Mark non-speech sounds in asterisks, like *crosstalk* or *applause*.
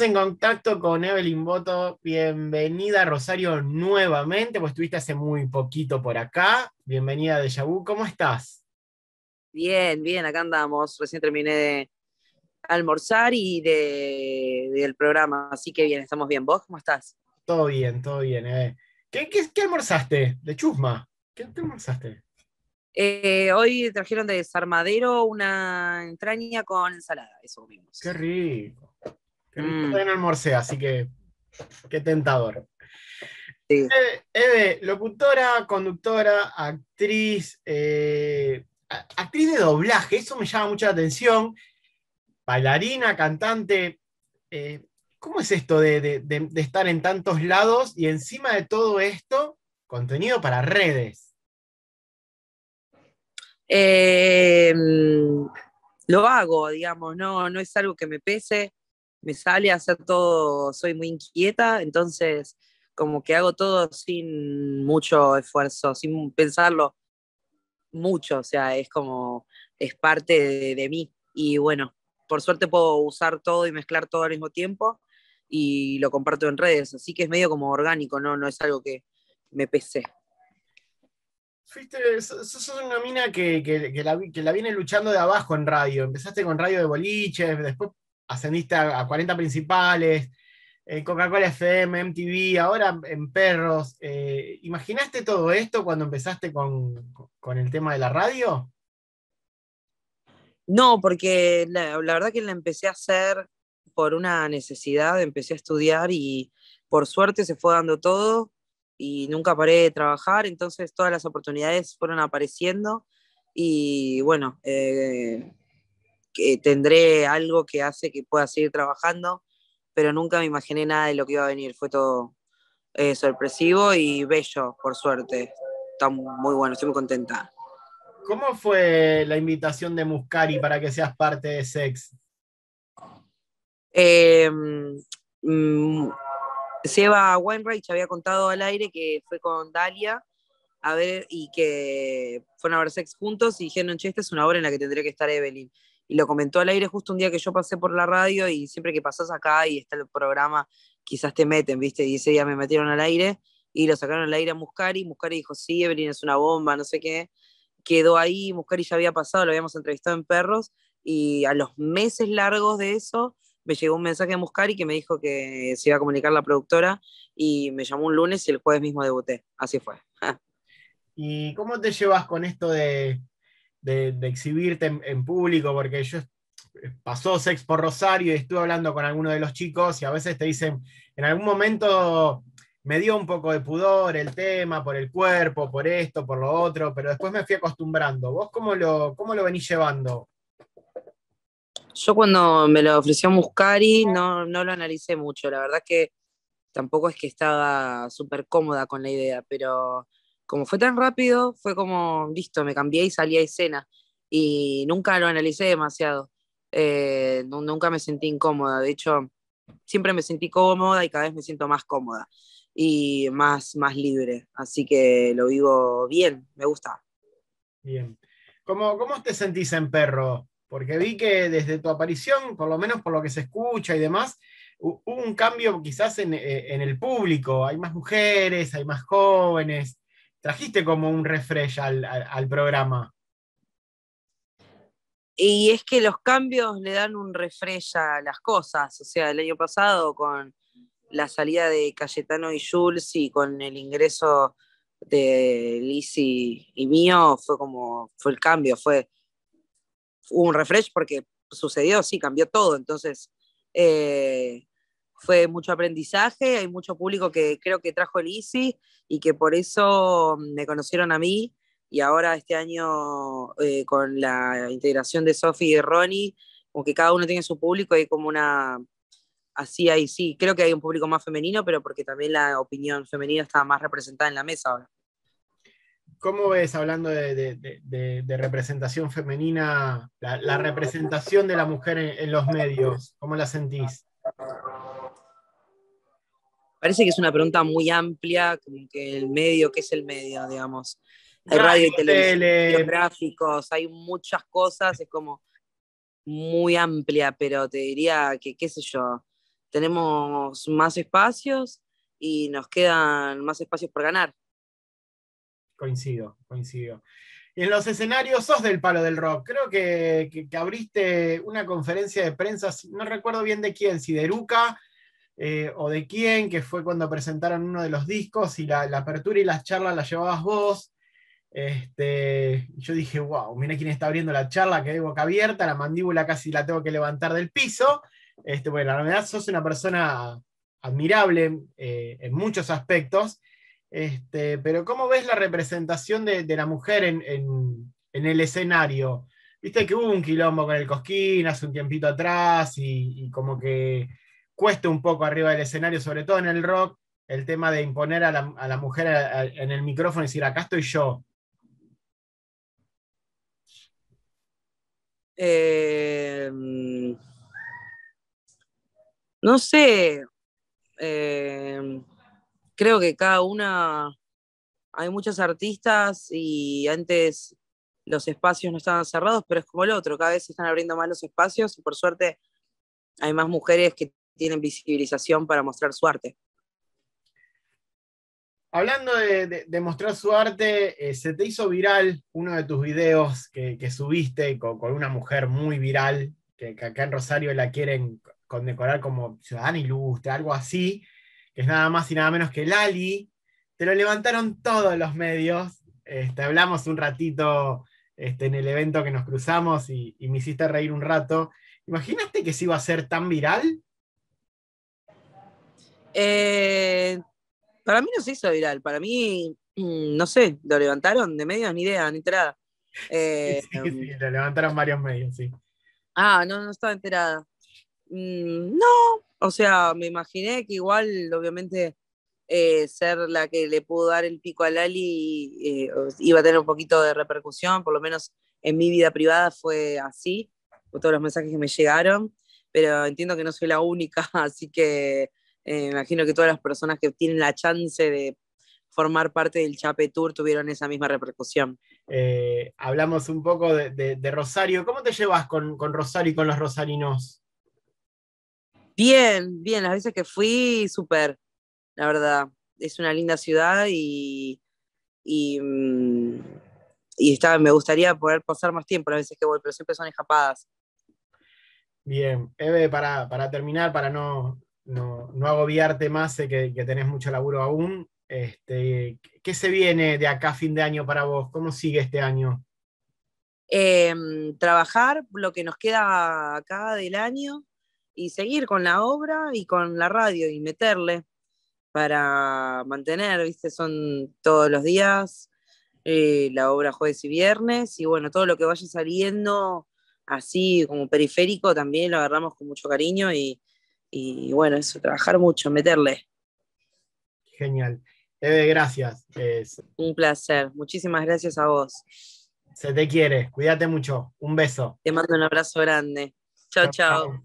en contacto con Evelyn Boto. Bienvenida, Rosario, nuevamente, pues estuviste hace muy poquito por acá. Bienvenida de Yabú, ¿cómo estás? Bien, bien, acá andamos. Recién terminé de almorzar y de, del programa, así que bien, estamos bien. ¿Vos cómo estás? Todo bien, todo bien. Eh. ¿Qué, qué, almorzaste? ¿De chusma? ¿Qué, almorzaste? Eh, hoy trajeron de desarmadero una entraña con ensalada, eso vimos. Qué rico. Que mm. así que qué tentador. Eve, locutora, conductora, actriz, eh, actriz de doblaje, eso me llama mucha atención. Bailarina, cantante. Eh, ¿Cómo es esto de, estar en tantos lados y encima de todo esto, contenido para redes? Eh, mm, lo hago, digamos, no, no es algo que me pese me sale hacer todo, soy muy inquieta, entonces como que hago todo sin mucho esfuerzo, sin pensarlo mucho, o sea, es como, es parte de, mí. Y bueno, por suerte puedo usar todo y mezclar todo al mismo tiempo y lo comparto en redes, así que es medio como orgánico, no, no es algo que me pese. Fuiste, sos una mina que, la, que, la, viene luchando de abajo en radio. Empezaste con radio de boliches, después ascendiste a 40 principales, eh, Coca-Cola FM, MTV, ahora en Perros. Eh, ¿Imaginaste todo esto cuando empezaste con, el tema de la radio? No, porque la, verdad que la empecé a hacer por una necesidad, empecé a estudiar y por suerte se fue dando todo y nunca paré de trabajar, entonces todas las oportunidades fueron apareciendo y bueno, eh, que tendré algo que hace que pueda seguir trabajando, pero nunca me imaginé nada de lo que iba a venir. Fue todo eh, sorpresivo y bello, por suerte. Está muy bueno, estoy muy contenta. ¿Cómo fue la invitación de Muscari para que seas parte de Sex? Eh, va mm, Seba Weinreich había contado al aire que fue con Dalia a ver y que fueron a ver Sex juntos y dijeron, che, esta es una hora en la que tendría que estar Evelyn y lo comentó al aire justo un día que yo pasé por la radio y siempre que pasás acá y está el programa, quizás te meten, ¿viste? Y ese día me metieron al aire y lo sacaron al aire a Muscari. Muscari dijo, sí, Evelyn es una bomba, no sé qué. Quedó ahí, Muscari ya había pasado, lo habíamos entrevistado en Perros y a los meses largos de eso me llegó un mensaje de Muscari que me dijo que se iba a comunicar la productora y me llamó un lunes y el jueves mismo debuté. Así fue. *laughs* ¿Y cómo te llevas con esto de, de, exhibirte en, público, porque yo pasó Sex por Rosario y estuve hablando con alguno de los chicos y a veces te dicen, en algún momento me dio un poco de pudor el tema, por el cuerpo, por esto, por lo otro, pero después me fui acostumbrando. ¿Vos cómo lo, cómo lo venís llevando? Yo cuando me lo ofreció Muscari no, no lo analicé mucho, la verdad que tampoco es que estaba súper cómoda con la idea, pero como fue tan rápido, fue como, listo, me cambié y salí a escena. Y nunca lo analicé demasiado. Eh, nunca me sentí incómoda. De hecho, siempre me sentí cómoda y cada vez me siento más cómoda y más, más libre. Así que lo vivo bien, me gusta. Bien. ¿Cómo, te sentís en perro? Porque vi que desde tu aparición, por lo menos por lo que se escucha y demás, hubo un cambio quizás en, eh, en el público. Hay más mujeres, hay más jóvenes trajiste como un refresh al, programa. Y es que los cambios le dan un refresh a las cosas. O sea, el año pasado con la salida de Cayetano y Jules y con el ingreso de Lizzie y mío fue como, fue el cambio, fue un refresh porque sucedió, sí, cambió todo. Entonces, eh, fue mucho aprendizaje, hay mucho público que creo que trajo el ICI y que por eso mm, me conocieron a mí y ahora este año eh, con la integración de Sophie y Ronnie, como que cada uno tiene su público, hay como una, así hay, sí, creo que hay un público más femenino, pero porque también la opinión femenina está más representada en la mesa ahora. ¿Cómo ves, hablando de, representación femenina, la, representación de la mujer en los medios? ¿Cómo la sentís? Parece que es una pregunta muy amplia, como que el medio, ¿qué es el medio, digamos? Hay radio, y televisión, gráficos, hay muchas cosas, es como muy amplia, pero te diría que, qué sé yo, tenemos más espacios y nos quedan más espacios por ganar. Coincido, coincido. en los escenarios sos del palo del rock. Creo que, abriste una conferencia de prensa, no recuerdo bien de quién, si de eh, o de quién, que fue cuando presentaron uno de los discos y la, apertura y las charlas la llevabas vos. Este, yo dije, wow, mira quién está abriendo la charla, quedé boca abierta, la mandíbula casi la tengo que levantar del piso. Este, bueno, la verdad sos una persona admirable eh, en muchos aspectos, este, pero ¿cómo ves la representación de, la mujer en, el escenario? Viste que hubo un quilombo con el Cosquín hace un tiempito atrás y como que cuesta un poco arriba del escenario, sobre todo en el rock, el tema de imponer a la, mujer en el micrófono y decir, acá estoy yo. Em, no sé, em, creo que cada una, hay muchas artistas y antes los espacios no estaban cerrados, pero es como el otro, cada vez se están abriendo más los espacios y por suerte hay más mujeres que tienen visibilización para mostrar su arte. Hablando de, mostrar su arte, eh, se te hizo viral uno de tus videos que, subiste con, una mujer muy viral, que, acá en Rosario la quieren condecorar como ciudadana ilustre, algo así, que es nada más y nada menos que Lali. Te lo levantaron todos los medios. Este, hablamos un ratito este, en el evento que nos cruzamos y, y me hiciste reír un rato. ¿Imaginaste que se iba a ser tan viral? Eh, para mí no se hizo viral, para mí, mm, no sé, lo levantaron de medios, ni idea, ni entrada eh, sí, lo levantaron varios medios, sí. Ah, no, no estaba enterada. Mm, no, o sea, me imaginé que igual, obviamente, eh, ser la que le pudo dar el pico a Lali iba a tener un poquito de repercusión, por lo menos en mi vida privada fue así, con todos los mensajes que me llegaron, pero entiendo que no soy la única, *laughs* así que eh, imagino que todas las personas que tienen la chance de formar parte del Chape Tour tuvieron esa misma repercusión. Eh, hablamos un poco de, Rosario. ¿Cómo te llevas con, Rosario y con los rosarinos? Bien, bien. Las veces que fui, súper. La verdad, es una linda ciudad y, y, mm, y me gustaría poder pasar más tiempo las veces que voy, pero siempre son escapadas. Bien, Eve, para, para terminar, para no, no, no agobiarte más, sé que, tenés mucho laburo aún. Este, ¿Qué se viene de acá fin de año para vos? ¿Cómo sigue este año? Em, trabajar lo que nos queda acá del año y seguir con la obra y con la radio y meterle para mantener, ¿viste? Son todos los días eh, la obra jueves y viernes y bueno, todo lo que vaya saliendo así como periférico también lo agarramos con mucho cariño y, y bueno, eso, trabajar mucho, meterle. Genial. Eve, gracias. Un placer. Muchísimas gracias a vos. Se te quiere. Cuídate mucho. Un beso. Te mando un abrazo grande. chao. chao.